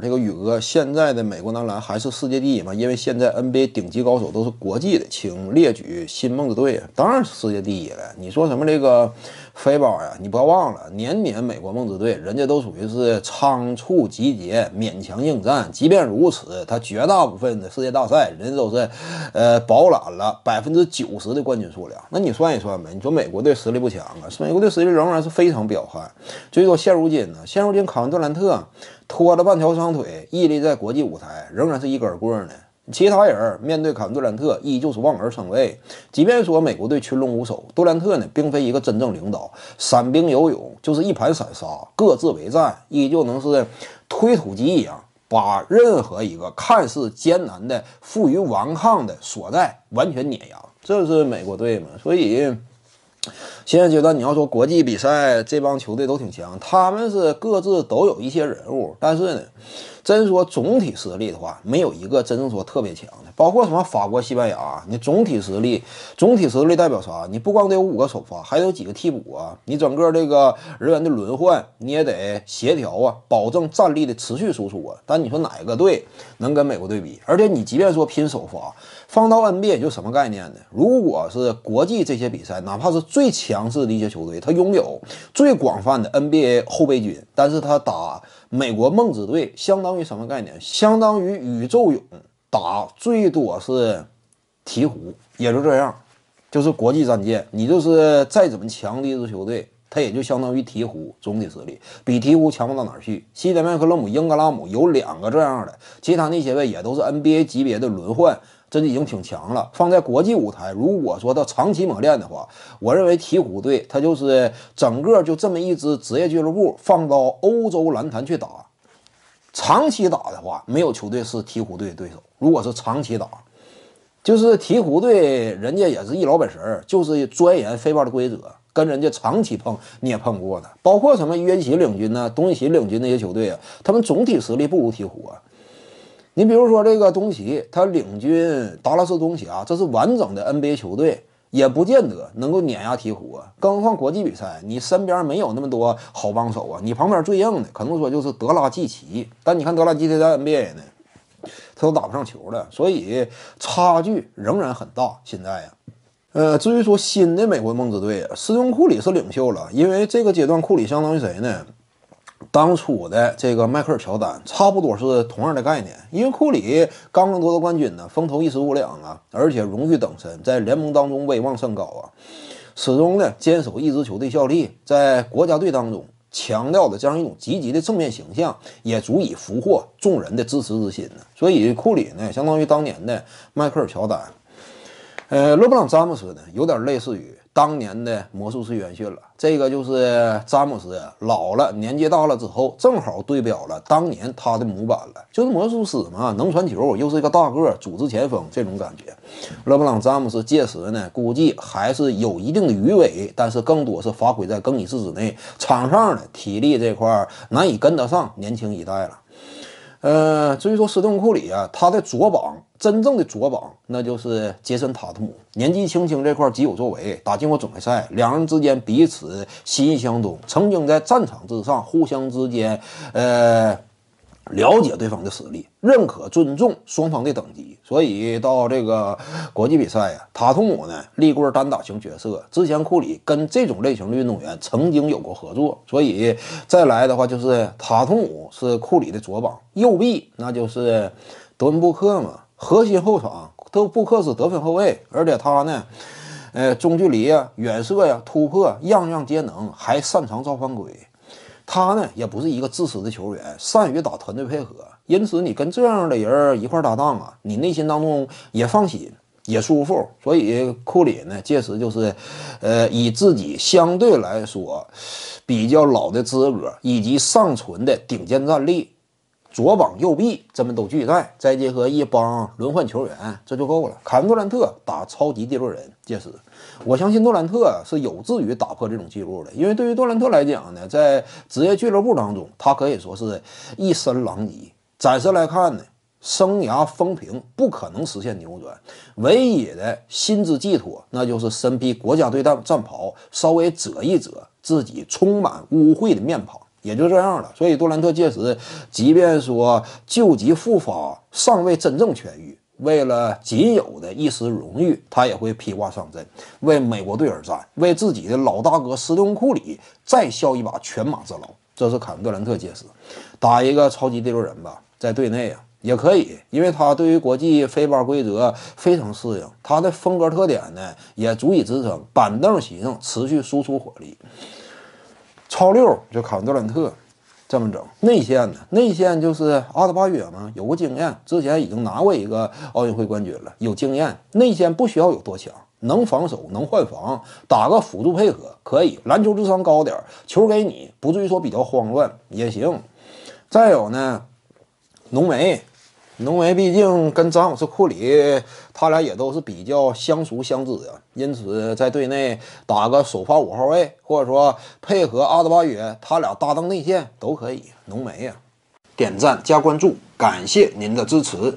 这个宇哥，现在的美国男篮还是世界第一吗？因为现在 NBA 顶级高手都是国际的，请列举新梦之队，当然是世界第一了。你说什么这个？飞宝呀，你不要忘了，年年美国梦之队，人家都属于是仓促集结、勉强应战。即便如此，他绝大部分的世界大赛，人家都是，呃，包揽了百分之九十的冠军数量。那你算一算呗？你说美国队实力不强啊？美国队实力仍然是非常彪悍。所以说现如今呢，现如今康恩杜兰特拖着半条双腿，屹立在国际舞台，仍然是一根棍呢。其他人面对坎姆·杜兰特依旧是望而生畏。即便说美国队群龙无首，杜兰特呢并非一个真正领导，散兵游勇就是一盘散沙，各自为战，依旧能是推土机一样把任何一个看似艰难的、负隅顽抗的所在完全碾压。这是美国队嘛？所以。现阶段你要说国际比赛，这帮球队都挺强，他们是各自都有一些人物，但是呢，真说总体实力的话，没有一个真正说特别强的。包括什么法国、西班牙，你总体实力，总体实力代表啥？你不光得有五个首发，还有几个替补啊，你整个这个人员的轮换你也得协调啊，保证战力的持续输出啊。但你说哪一个队能跟美国对比？而且你即便说拼首发。放到 NBA 就什么概念呢？如果是国际这些比赛，哪怕是最强势的一些球队，他拥有最广泛的 NBA 后备军，但是他打美国梦之队，相当于什么概念？相当于宇宙勇打最多是鹈鹕，也就这样，就是国际战舰。你就是再怎么强的一支球队，他也就相当于鹈鹕总体实力，比鹈鹕强不到哪去。西德麦克勒姆、英格拉姆有两个这样的，其他那些位也都是 NBA 级别的轮换。真的已经挺强了，放在国际舞台，如果说他长期磨练的话，我认为鹈鹕队他就是整个就这么一支职业俱乐部，放到欧洲篮坛去打，长期打的话，没有球队是鹈鹕队的对手。如果是长期打，就是鹈鹕队，人家也是一老本事就是钻研飞豹的规则，跟人家长期碰你也碰过的，包括什么约基奇领军呢，东契奇领军那些球队啊，他们总体实力不如鹈鹕啊。你比如说这个东契，他领军达拉斯东契啊，这是完整的 NBA 球队，也不见得能够碾压鹈鹕啊。更何况国际比赛，你身边没有那么多好帮手啊。你旁边最硬的可能说就是德拉季奇，但你看德拉季奇在 NBA 呢，他都打不上球了，所以差距仍然很大。现在呀，呃，至于说新的美国梦之队，斯通库里是领袖了，因为这个阶段库里相当于谁呢？当初的这个迈克尔·乔丹差不多是同样的概念，因为库里刚刚夺得冠军呢，风头一时无两啊，而且荣誉等身，在联盟当中威望甚高啊，始终呢坚守一支球队效力，在国家队当中强调的这样一种积极的正面形象，也足以俘获众人的支持之心呢。所以库里呢，相当于当年的迈克尔·乔丹，呃，勒布朗·詹姆斯呢，有点类似于。当年的魔术师元勋了，这个就是詹姆斯老了，年纪大了之后，正好对表了当年他的模板了，就是魔术师嘛，能传球，又是一个大个组织前锋这种感觉。勒布朗詹姆斯届时呢，估计还是有一定的余尾，但是更多是发挥在更衣室之内，场上的体力这块难以跟得上年轻一代了。呃，至于说斯通库里啊，他的左膀真正的左膀，那就是杰森塔图姆。年纪轻轻这块极有作为，打进过总决赛。两人之间彼此心意相通，曾经在战场之上互相之间，呃。了解对方的实力，认可尊重双方的等级，所以到这个国际比赛呀，塔图姆呢立棍单打型角色。之前库里跟这种类型的运动员曾经有过合作，所以再来的话就是塔图姆是库里的左膀右臂，那就是德文布克嘛。核心后场，德布克是得分后卫，而且他呢，呃，中距离啊、远射呀、突破样样皆能，还擅长造犯规。他呢，也不是一个自私的球员，善于打团队配合，因此你跟这样的人一块搭档啊，你内心当中也放心，也舒服。所以库里呢，届时就是，呃，以自己相对来说比较老的资格，以及尚存的顶尖战力。左膀右臂，这么都俱在，再结合一帮轮换球员，这就够了。坎杜兰特打超级第六人，届时，我相信杜兰特是有志于打破这种记录的。因为对于杜兰特来讲呢，在职业俱乐部当中，他可以说是一身狼藉。暂时来看呢，生涯风平不可能实现扭转，唯一的心之寄托，那就是身披国家队战战袍，稍微遮一遮自己充满污秽的面庞。也就这样了，所以杜兰特届时即便说旧疾复发，尚未真正痊愈，为了仅有的一丝荣誉，他也会披挂上阵，为美国队而战，为自己的老大哥斯隆库里再效一把犬马之劳。这是坎特兰特届时打一个超级第六人吧，在队内啊也可以，因为他对于国际飞板规则非常适应，他的风格特点呢也足以支撑板凳席上持续输出火力。超六就卡文杜兰特，这么整内线呢？内线就是阿德巴约嘛，有过经验，之前已经拿过一个奥运会冠军了，有经验。内线不需要有多强，能防守，能换防，打个辅助配合可以。篮球智商高点，球给你，不至于说比较慌乱也行。再有呢，浓眉。浓眉毕竟跟詹姆斯、库里，他俩也都是比较相熟相知的，因此在队内打个首发五号位，或者说配合阿德巴约，他俩搭档内线都可以。浓眉呀，点赞加关注，感谢您的支持。